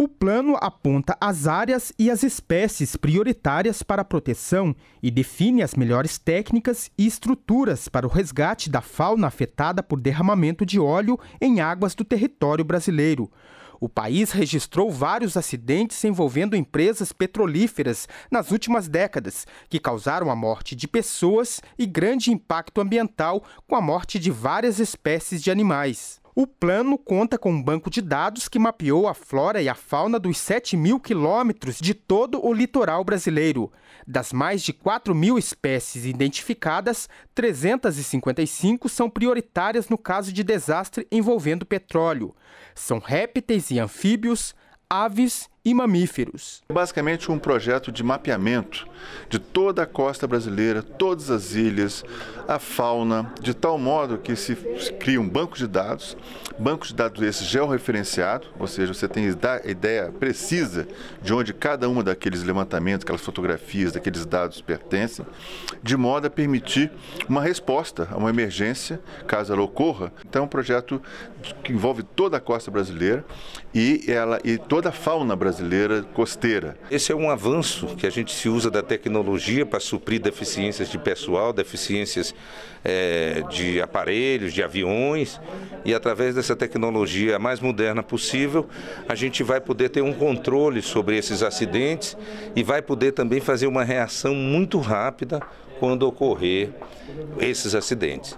O plano aponta as áreas e as espécies prioritárias para a proteção e define as melhores técnicas e estruturas para o resgate da fauna afetada por derramamento de óleo em águas do território brasileiro. O país registrou vários acidentes envolvendo empresas petrolíferas nas últimas décadas, que causaram a morte de pessoas e grande impacto ambiental com a morte de várias espécies de animais. O plano conta com um banco de dados que mapeou a flora e a fauna dos 7 mil quilômetros de todo o litoral brasileiro. Das mais de 4 mil espécies identificadas, 355 são prioritárias no caso de desastre envolvendo petróleo. São répteis e anfíbios, aves e mamíferos. É basicamente um projeto de mapeamento de toda a costa brasileira, todas as ilhas, a fauna, de tal modo que se cria um banco de dados, banco de dados esse georreferenciado, ou seja, você tem ideia precisa de onde cada uma daqueles levantamentos, aquelas fotografias, daqueles dados pertencem, de modo a permitir uma resposta a uma emergência, caso ela ocorra. Então é um projeto que envolve toda a costa brasileira e ela e toda a fauna brasileira brasileira costeira. Esse é um avanço que a gente se usa da tecnologia para suprir deficiências de pessoal, deficiências é, de aparelhos, de aviões, e através dessa tecnologia mais moderna possível, a gente vai poder ter um controle sobre esses acidentes e vai poder também fazer uma reação muito rápida quando ocorrer esses acidentes.